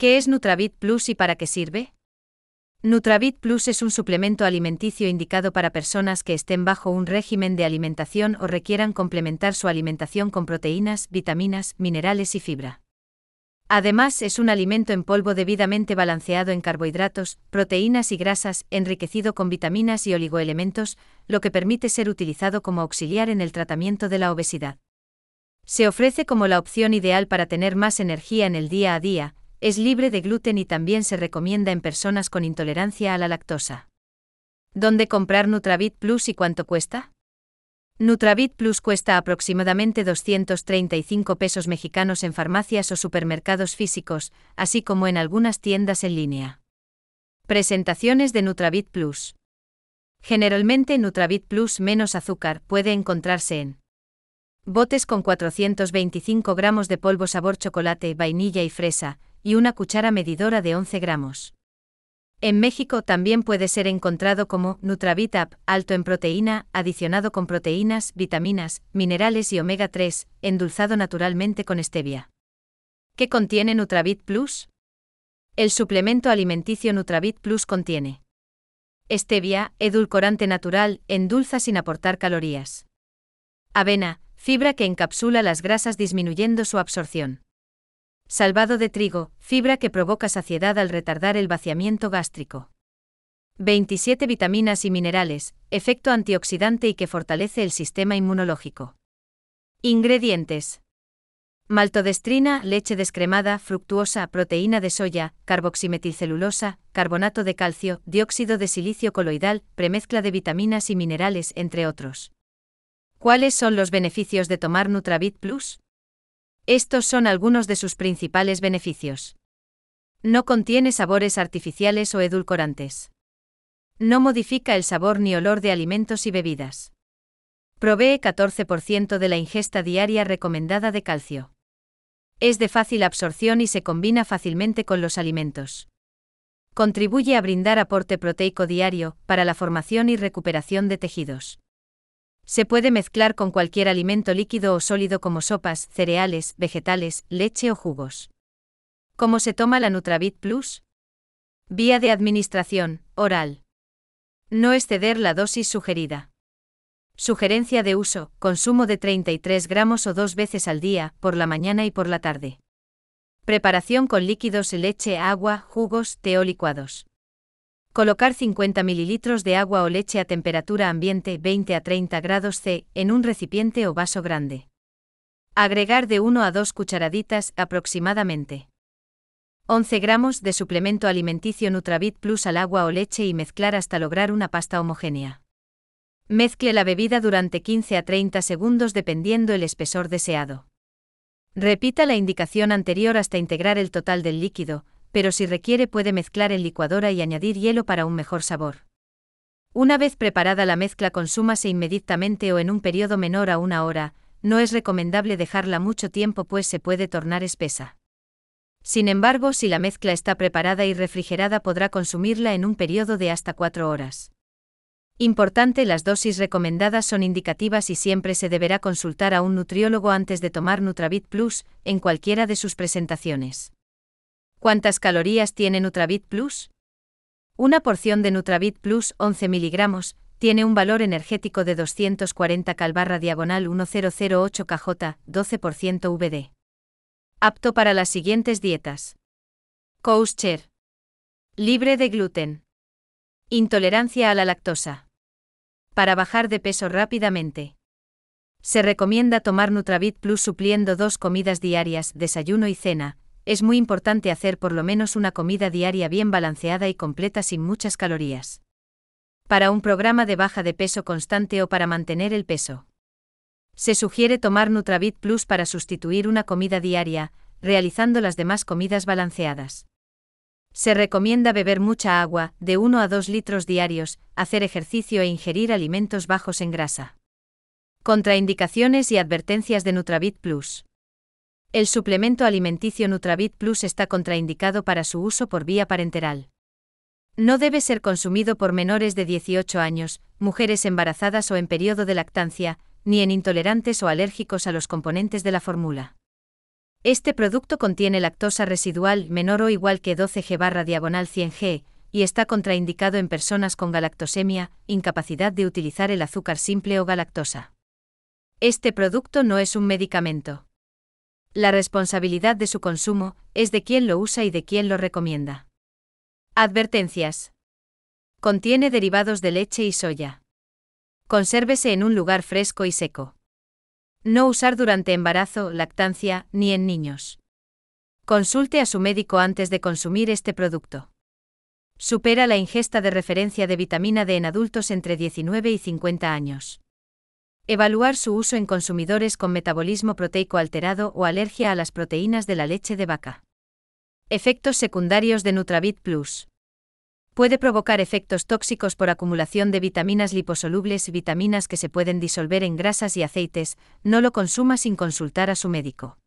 ¿Qué es Nutravit Plus y para qué sirve? Nutravit Plus es un suplemento alimenticio indicado para personas que estén bajo un régimen de alimentación o requieran complementar su alimentación con proteínas, vitaminas, minerales y fibra. Además, es un alimento en polvo debidamente balanceado en carbohidratos, proteínas y grasas, enriquecido con vitaminas y oligoelementos, lo que permite ser utilizado como auxiliar en el tratamiento de la obesidad. Se ofrece como la opción ideal para tener más energía en el día a día, es libre de gluten y también se recomienda en personas con intolerancia a la lactosa. ¿Dónde comprar Nutravit Plus y cuánto cuesta? Nutravit Plus cuesta aproximadamente 235 pesos mexicanos en farmacias o supermercados físicos, así como en algunas tiendas en línea. Presentaciones de Nutravit Plus. Generalmente Nutravit Plus menos azúcar puede encontrarse en botes con 425 gramos de polvo sabor chocolate, vainilla y fresa, y una cuchara medidora de 11 gramos. En México también puede ser encontrado como Nutravitap, alto en proteína, adicionado con proteínas, vitaminas, minerales y omega 3, endulzado naturalmente con stevia. ¿Qué contiene Nutravit Plus? El suplemento alimenticio Nutravit Plus contiene stevia, edulcorante natural, endulza sin aportar calorías. Avena, fibra que encapsula las grasas disminuyendo su absorción. Salvado de trigo, fibra que provoca saciedad al retardar el vaciamiento gástrico. 27 vitaminas y minerales, efecto antioxidante y que fortalece el sistema inmunológico. Ingredientes. Maltodestrina, leche descremada, fructuosa, proteína de soya, carboximetilcelulosa, carbonato de calcio, dióxido de silicio coloidal, premezcla de vitaminas y minerales, entre otros. ¿Cuáles son los beneficios de tomar Nutravit Plus? Estos son algunos de sus principales beneficios. No contiene sabores artificiales o edulcorantes. No modifica el sabor ni olor de alimentos y bebidas. Provee 14% de la ingesta diaria recomendada de calcio. Es de fácil absorción y se combina fácilmente con los alimentos. Contribuye a brindar aporte proteico diario para la formación y recuperación de tejidos. Se puede mezclar con cualquier alimento líquido o sólido como sopas, cereales, vegetales, leche o jugos. ¿Cómo se toma la Nutravit Plus? Vía de administración, oral. No exceder la dosis sugerida. Sugerencia de uso, consumo de 33 gramos o dos veces al día, por la mañana y por la tarde. Preparación con líquidos, leche, agua, jugos, té o licuados. Colocar 50 ml de agua o leche a temperatura ambiente 20 a 30 grados C en un recipiente o vaso grande. Agregar de 1 a 2 cucharaditas aproximadamente. 11 gramos de suplemento alimenticio Nutravit Plus al agua o leche y mezclar hasta lograr una pasta homogénea. Mezcle la bebida durante 15 a 30 segundos dependiendo el espesor deseado. Repita la indicación anterior hasta integrar el total del líquido, pero si requiere puede mezclar en licuadora y añadir hielo para un mejor sabor. Una vez preparada la mezcla consúmase inmediatamente o en un periodo menor a una hora, no es recomendable dejarla mucho tiempo pues se puede tornar espesa. Sin embargo, si la mezcla está preparada y refrigerada podrá consumirla en un periodo de hasta cuatro horas. Importante, las dosis recomendadas son indicativas y siempre se deberá consultar a un nutriólogo antes de tomar Nutravit Plus, en cualquiera de sus presentaciones. ¿Cuántas calorías tiene Nutravit Plus? Una porción de Nutravit Plus 11 miligramos tiene un valor energético de 240 calbarra diagonal 1008 kj, 12% VD. Apto para las siguientes dietas. Kosher. Libre de gluten. Intolerancia a la lactosa. Para bajar de peso rápidamente. Se recomienda tomar Nutravit Plus supliendo dos comidas diarias, desayuno y cena, es muy importante hacer por lo menos una comida diaria bien balanceada y completa sin muchas calorías. Para un programa de baja de peso constante o para mantener el peso. Se sugiere tomar Nutravit Plus para sustituir una comida diaria, realizando las demás comidas balanceadas. Se recomienda beber mucha agua, de 1 a 2 litros diarios, hacer ejercicio e ingerir alimentos bajos en grasa. Contraindicaciones y advertencias de Nutravit Plus. El suplemento alimenticio Nutravit Plus está contraindicado para su uso por vía parenteral. No debe ser consumido por menores de 18 años, mujeres embarazadas o en periodo de lactancia, ni en intolerantes o alérgicos a los componentes de la fórmula. Este producto contiene lactosa residual menor o igual que 12G barra diagonal 100G y está contraindicado en personas con galactosemia, incapacidad de utilizar el azúcar simple o galactosa. Este producto no es un medicamento. La responsabilidad de su consumo es de quien lo usa y de quien lo recomienda. Advertencias. Contiene derivados de leche y soya. Consérvese en un lugar fresco y seco. No usar durante embarazo, lactancia, ni en niños. Consulte a su médico antes de consumir este producto. Supera la ingesta de referencia de vitamina D en adultos entre 19 y 50 años. Evaluar su uso en consumidores con metabolismo proteico alterado o alergia a las proteínas de la leche de vaca. Efectos secundarios de Nutravit Plus. Puede provocar efectos tóxicos por acumulación de vitaminas liposolubles y vitaminas que se pueden disolver en grasas y aceites, no lo consuma sin consultar a su médico.